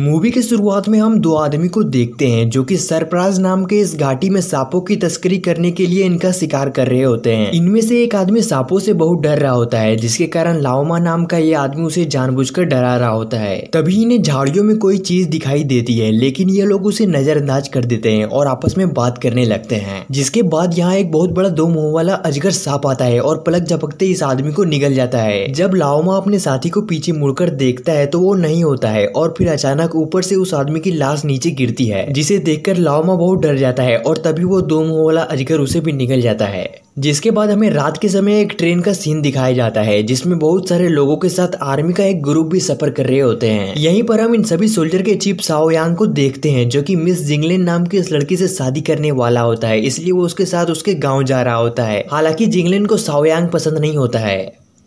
movie के शुरुआत में हम दो आदमी को देखते हैं जो कि सरप्राज नाम के इस घाटी में सांपों की तस्करी करने के लिए इनका शिकार कर रहे होते हैं इनमें से एक आदमी सांपों से बहुत डर रहा होता है जिसके कारण लाओमा नाम का ये आदमी उसे जानबूझकर डरा रहा होता है तभी इन्हें झाड़ियों में कोई चीज दिखाई देती है लेकिन ये लोग उसे नजरअंदाज कर देते हैं और आपस में बात करने लगते हैं जिसके बाद यहाँ एक बहुत बड़ा दो मुंह वाला अजगर सांप आता है और पलक झपकते इस आदमी को निगल जाता है जब लाओमा अपने साथी को पीछे मुड़कर देखता है तो वो नहीं होता है और फिर अचानक अचानक ऊपर से उस आदमी की लाश नीचे गिरती है जिसे देखकर लाओमा बहुत डर जाता है और तभी वो दो मुंह वाला अजगर उसे भी निकल जाता है जिसके बाद हमें रात के समय एक ट्रेन का सीन दिखाया जाता है जिसमें बहुत सारे लोगों के साथ आर्मी का एक ग्रुप भी सफर कर रहे होते हैं यहीं पर हम इन सभी सोल्जर के चीफ साओयांग को देखते हैं जो कि मिस जिंगलेन नाम की इस लड़की से शादी करने वाला होता है इसलिए वो उसके साथ उसके गांव जा रहा होता है हालांकि जिंगलेन को साओयांग पसंद नहीं होता है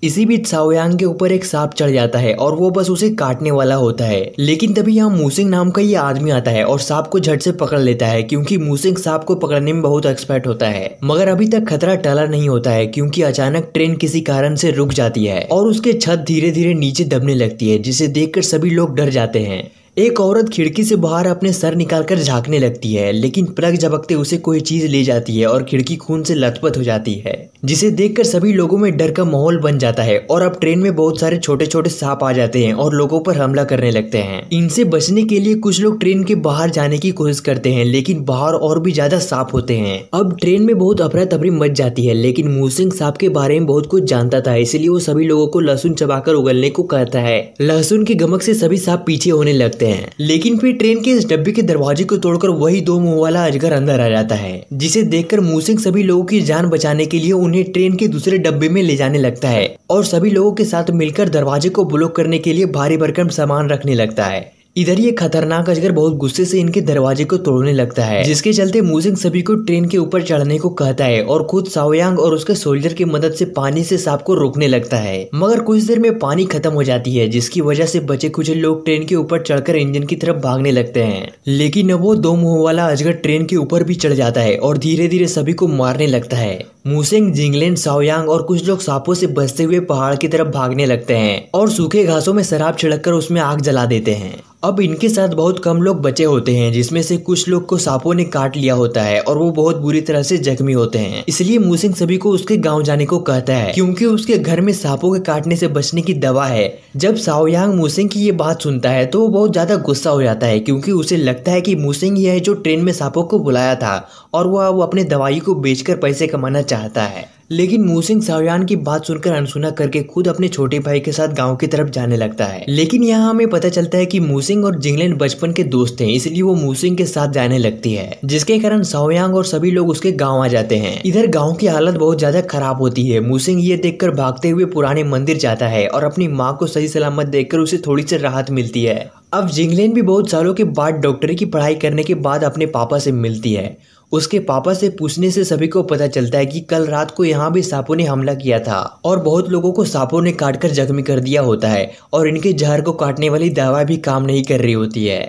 इसी बीच सावयांग के ऊपर एक सांप चढ़ जाता है और वो बस उसे काटने वाला होता है लेकिन तभी यहाँ मूसिंग नाम का ये आदमी आता है और सांप को झट से पकड़ लेता है क्योंकि मूसिंग सांप को पकड़ने में बहुत एक्सपर्ट होता है मगर अभी तक खतरा टला नहीं होता है क्योंकि अचानक ट्रेन किसी कारण से रुक जाती है और उसके छत धीरे धीरे नीचे दबने लगती है जिसे देखकर सभी लोग डर जाते हैं एक औरत खिड़की से बाहर अपने सर निकालकर झांकने लगती है लेकिन प्लग झपकते उसे कोई चीज ले जाती है और खिड़की खून से लथपथ हो जाती है जिसे देखकर सभी लोगों में डर का माहौल बन जाता है और अब ट्रेन में बहुत सारे छोटे छोटे सांप आ जाते हैं और लोगों पर हमला करने लगते हैं इनसे बचने के लिए कुछ लोग ट्रेन के बाहर जाने की कोशिश करते हैं लेकिन बाहर और भी ज्यादा सांप होते हैं अब ट्रेन में बहुत अफरा तफरी मच जाती है लेकिन मूसिंग सांप के बारे में बहुत कुछ जानता था इसलिए वो सभी लोगों को लहसुन चबाकर उगलने को कहता है लहसुन की गमक से सभी सांप पीछे होने लगते सकते हैं लेकिन फिर ट्रेन के इस डब्बे के दरवाजे को तोड़कर वही दो मुंह वाला अजगर अंदर आ जाता है जिसे देखकर मूसिंग सभी लोगों की जान बचाने के लिए उन्हें ट्रेन के दूसरे डब्बे में ले जाने लगता है और सभी लोगों के साथ मिलकर दरवाजे को ब्लॉक करने के लिए भारी भरकम सामान रखने लगता है इधर ये खतरनाक अजगर बहुत गुस्से से इनके दरवाजे को तोड़ने लगता है जिसके चलते मूजिंग सभी को ट्रेन के ऊपर चढ़ने को कहता है और खुद सावयांग और उसके सोल्जर की मदद से पानी से सांप को रोकने लगता है मगर कुछ देर में पानी खत्म हो जाती है जिसकी वजह से बचे कुछ लोग ट्रेन के ऊपर चढ़कर इंजन की तरफ भागने लगते हैं लेकिन अब वो दो मुंह वाला अजगर ट्रेन के ऊपर भी चढ़ जाता है और धीरे धीरे सभी को मारने लगता है मूसिंग जिंगलेन सावयांग और कुछ लोग सांपों से बचते हुए पहाड़ की तरफ भागने लगते हैं और सूखे घासों में शराब छिड़क कर उसमें आग जला देते हैं अब इनके साथ बहुत कम लोग बचे होते हैं जिसमें से कुछ लोग को सांपों ने काट लिया होता है और वो बहुत बुरी तरह से जख्मी होते हैं इसलिए मूसिंग सभी को उसके गांव जाने को कहता है क्योंकि उसके घर में सांपों के काटने से बचने की दवा है जब सावयांग मूसिंग की ये बात सुनता है तो वो बहुत ज्यादा गुस्सा हो जाता है क्योंकि उसे लगता है कि मूसिंग यह जो ट्रेन में सांपों को बुलाया था और वह अब अपने दवाई को बेचकर पैसे कमाना चाहता है लेकिन मोहसिन सावयान की बात सुनकर अनसुना करके खुद अपने छोटे भाई के साथ गांव की तरफ जाने लगता है लेकिन यहाँ हमें पता चलता है कि मूसिंग और जिंगलैंड बचपन के दोस्त हैं इसलिए वो मूसिंग के साथ जाने लगती है जिसके कारण सावयांग और सभी लोग उसके गाँव आ जाते हैं इधर गाँव की हालत बहुत ज्यादा खराब होती है मूसिंग ये देख भागते हुए पुराने मंदिर जाता है और अपनी माँ को सही सलामत देख उसे थोड़ी सी राहत मिलती है अब जिंगलैंड भी बहुत सालों के बाद डॉक्टरी की पढ़ाई करने के बाद अपने पापा से मिलती है उसके पापा से पूछने से सभी को पता चलता है कि कल रात को यहाँ भी सांपों ने हमला किया था और बहुत लोगों को सांपों ने काट कर जख्मी कर दिया होता है और इनके जहर को काटने वाली दवा भी काम नहीं कर रही होती है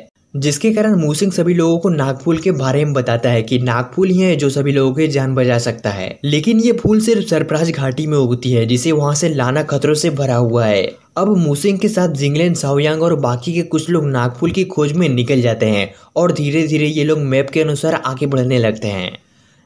जिसके कारण मूसिंग सभी लोगों को नागफूल के बारे में बताता है कि नागफूल ही है जो सभी लोगों की जान बजा सकता है लेकिन ये फूल सिर्फ सरप्राज घाटी में उगती है जिसे वहाँ से लाना खतरों से भरा हुआ है अब मूसिंग के साथ जिंगलैंड साओयांग और बाकी के कुछ लोग नागपुल की खोज में निकल जाते हैं और धीरे धीरे ये लोग मैप के अनुसार आगे बढ़ने लगते हैं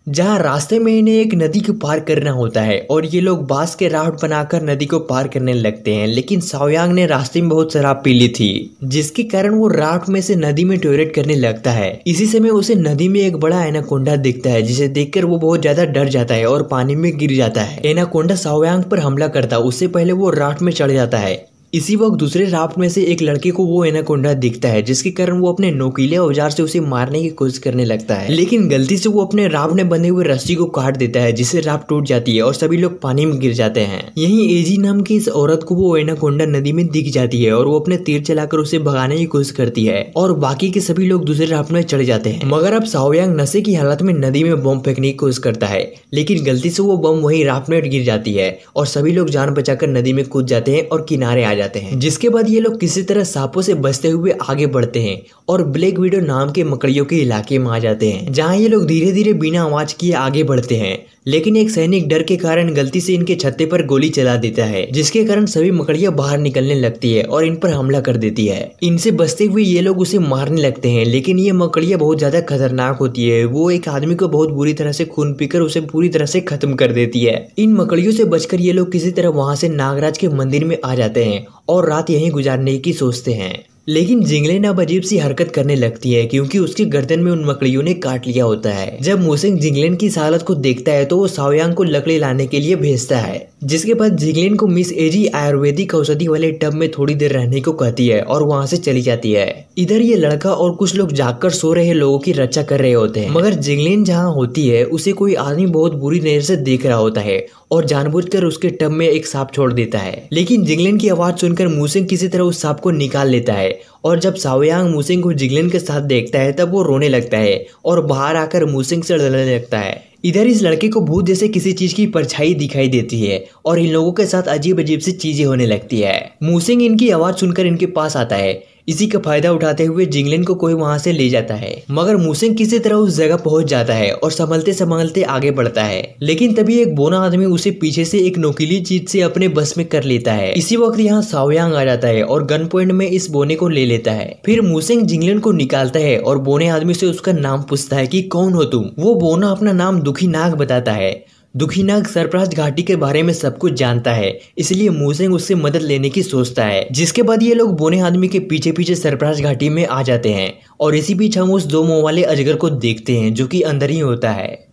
जहाँ रास्ते में इन्हें एक नदी को पार करना होता है और ये लोग बांस के राहट बनाकर नदी को पार करने लगते हैं लेकिन सावयांग ने रास्ते में बहुत शराब पी ली थी जिसके कारण वो राहट में से नदी में टॉयलेट करने लगता है इसी समय उसे नदी में एक बड़ा एनाकोंडा दिखता है जिसे देखकर वो बहुत ज्यादा डर जाता है और पानी में गिर जाता है एनाकोंडा सावयांग पर हमला करता उससे पहले वो राहट में चढ़ जाता है इसी वक्त दूसरे राफ्ट में से एक लड़के को वो एनाकोंडा दिखता है जिसके कारण वो अपने नोकीले औजार से उसे मारने की कोशिश करने लगता है लेकिन गलती से वो अपने राफ्ट में बंधे हुए रस्सी को काट देता है जिससे राफ्ट टूट जाती है और सभी लोग पानी में गिर जाते हैं यही एजी नाम की इस औरत को वो एनाकोंडा नदी में दिख जाती है और वो अपने तीर चलाकर उसे भगाने की कोशिश करती है और बाकी के सभी लोग दूसरे राफ्ट में चढ़ जाते हैं मगर अब साओयांग नशे की हालत में नदी में बम फेंकने की कोशिश करता है लेकिन गलती से वो बम वही राफ्ट में गिर जाती है और सभी लोग जान बचाकर नदी में कूद जाते हैं और किनारे आ जाते जाते हैं जिसके बाद ये लोग किसी तरह सांपों से बचते हुए आगे बढ़ते हैं और ब्लैक विडो नाम के मकड़ियों के इलाके में आ जाते हैं जहाँ ये लोग धीरे धीरे बिना आवाज किए आगे बढ़ते हैं लेकिन एक सैनिक डर के कारण गलती से इनके छत्ते पर गोली चला देता है जिसके कारण सभी मकड़िया बाहर निकलने लगती है और इन पर हमला कर देती है इनसे बचते हुए ये लोग उसे मारने लगते हैं लेकिन ये मकड़िया बहुत ज्यादा खतरनाक होती है वो एक आदमी को बहुत बुरी तरह से खून पीकर उसे पूरी तरह से खत्म कर देती है इन मकड़ियों से बचकर ये लोग किसी तरह वहाँ से नागराज के मंदिर में आ जाते हैं और रात यहीं गुजारने की सोचते हैं लेकिन जिंगले अब अजीब सी हरकत करने लगती है क्योंकि उसके गर्दन में उन मकड़ियों ने काट लिया होता है जब मोसिंग जिंगलेन की इस हालत को देखता है तो वो सावयांग को लकड़ी लाने के लिए भेजता है जिसके बाद जिंगलेन को मिस एजी आयुर्वेदिक औषधि वाले टब में थोड़ी देर रहने को कहती है और वहाँ से चली जाती है इधर ये लड़का और कुछ लोग जाकर सो रहे लोगों की रक्षा कर रहे होते हैं मगर जिंगलेन जहाँ होती है उसे कोई आदमी बहुत बुरी नजर से देख रहा होता है और जानबूझकर उसके टब में एक सांप छोड़ देता है लेकिन जिंगलेन की आवाज सुनकर मूसिंग किसी तरह उस सांप को निकाल लेता है और जब सावयांग मूसिंग को जिगलिन के साथ देखता है तब वो रोने लगता है और बाहर आकर मूसिंग से लड़ने लगता है इधर इस लड़के को भूत जैसे किसी चीज की परछाई दिखाई देती है और इन लोगों के साथ अजीब अजीब सी चीजें होने लगती है मूसिंग इनकी आवाज सुनकर इनके पास आता है इसी का फायदा उठाते हुए जिंगलिन को कोई वहां से ले जाता है मगर मूसेंग किसी तरह उस जगह पहुंच जाता है और संभलते संभलते आगे बढ़ता है लेकिन तभी एक बोना आदमी उसे पीछे से एक नोकीली चीज से अपने बस में कर लेता है इसी वक्त यहाँ सावयांग आ जाता है और गन पॉइंट में इस बोने को ले लेता है फिर मूसेंग जिंगलिन को निकालता है और बोने आदमी से उसका नाम पूछता है की कौन हो तुम वो बोना अपना नाम दुखी नाग बताता है दुखीनाग सरप्राज घाटी के बारे में सब कुछ जानता है इसलिए मोसेंग उससे मदद लेने की सोचता है जिसके बाद ये लोग बोने आदमी के पीछे पीछे सरप्राज घाटी में आ जाते हैं और इसी बीच हम उस दो मुंह वाले अजगर को देखते हैं जो कि अंदर ही होता है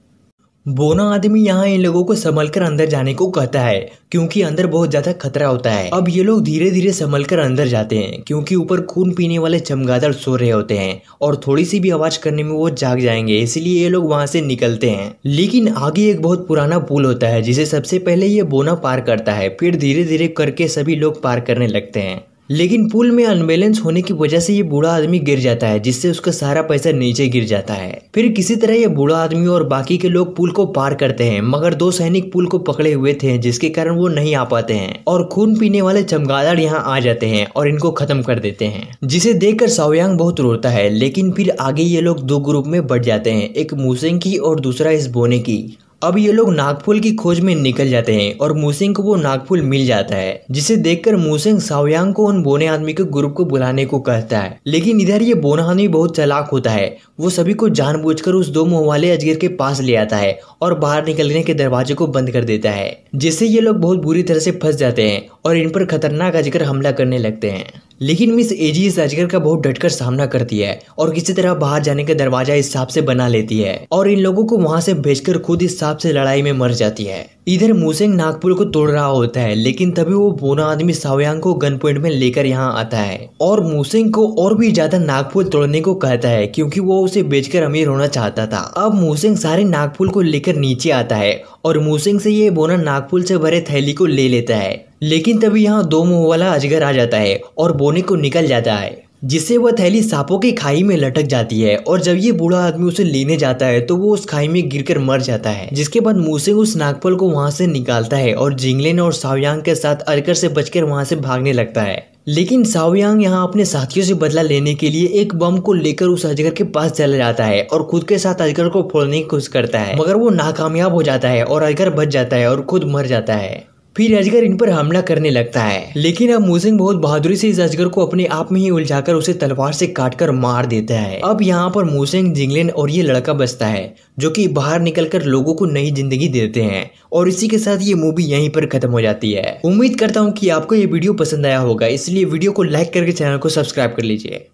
बोना आदमी यहाँ इन लोगों को संभल कर अंदर जाने को कहता है क्योंकि अंदर बहुत ज्यादा खतरा होता है अब ये लोग धीरे धीरे संभल कर अंदर जाते हैं क्योंकि ऊपर खून पीने वाले चमगादड़ सो रहे होते हैं और थोड़ी सी भी आवाज करने में वो जाग जाएंगे इसलिए ये लोग वहाँ से निकलते हैं लेकिन आगे एक बहुत पुराना पुल होता है जिसे सबसे पहले ये बोना पार करता है फिर धीरे धीरे करके सभी लोग पार करने लगते हैं लेकिन पुल में अनबैलेंस होने की वजह से ये बूढ़ा आदमी गिर जाता है जिससे उसका सारा पैसा नीचे गिर जाता है फिर किसी तरह ये बूढ़ा आदमी और बाकी के लोग पुल को पार करते हैं मगर दो सैनिक पुल को पकड़े हुए थे जिसके कारण वो नहीं आ पाते हैं और खून पीने वाले चमगादड़ यहाँ आ जाते हैं और इनको खत्म कर देते हैं जिसे कर सावयांग बहुत रोता है लेकिन फिर आगे ये लोग दो ग्रुप में बढ़ जाते हैं एक मूसेंग की और दूसरा इस बोने की अब ये लोग नागफुल की खोज में निकल जाते हैं और मूसिंग को वो नागफुल मिल जाता है जिसे देखकर मूसिंग सावयांग को उन बोने आदमी के ग्रुप को बुलाने को कहता है लेकिन इधर ये बोना आदमी बहुत चलाक होता है वो सभी को जानबूझकर उस दो मुंह वाले अजगर के पास ले आता है और बाहर निकलने के दरवाजे को बंद कर देता है जिससे ये लोग बहुत बुरी तरह से फंस जाते हैं और इन पर खतरनाक अजगर हमला करने लगते हैं लेकिन मिस एजी इस अजगर का बहुत डटकर सामना करती है और किसी तरह बाहर जाने का दरवाजा इस सांप से बना लेती है और इन लोगों को वहां से भेजकर खुद इस सांप से लड़ाई में मर जाती है इधर मूसेंग नागपुर को तोड़ रहा होता है लेकिन तभी वो बोना आदमी सावयांग को गन पॉइंट में लेकर यहाँ आता है और मूसेंग को और भी ज्यादा नागपुर तोड़ने को कहता है क्योंकि वो उसे बेचकर अमीर होना चाहता था अब मूसेंग सारे नागपुर को लेकर नीचे आता है और मूसेंग से ये बोना नागपुर से भरे थैली को ले लेता है लेकिन तभी यहाँ दो मुंह वाला अजगर आ जाता है और बोने को निकल जाता है जिससे वह थैली सांपों की खाई में लटक जाती है और जब ये बूढ़ा आदमी उसे लेने जाता है तो वो उस खाई में गिरकर मर जाता है जिसके बाद मुंह से उस नागपल को वहां से निकालता है और जिंगलेन और सावयांग के साथ अरकर से बचकर वहां से भागने लगता है लेकिन सावयांग यहाँ अपने साथियों से बदला लेने के लिए एक बम को लेकर उस अजगर के पास चला जाता है और खुद के साथ अजगर को फोड़ने की कोशिश करता है मगर वो नाकामयाब हो जाता है और अजगर बच जाता है और खुद मर जाता है फिर अजगर इन पर हमला करने लगता है लेकिन अब मोसिंग बहुत बहादुरी से इस अजगर को अपने आप में ही उलझाकर उसे तलवार से काटकर मार देता है अब यहाँ पर मोसिंग जिंगलेन और ये लड़का बसता है जो कि बाहर निकलकर लोगों को नई जिंदगी देते हैं और इसी के साथ ये मूवी यहीं पर खत्म हो जाती है उम्मीद करता हूँ कि आपको ये वीडियो पसंद आया होगा इसलिए वीडियो को लाइक करके चैनल को सब्सक्राइब कर लीजिए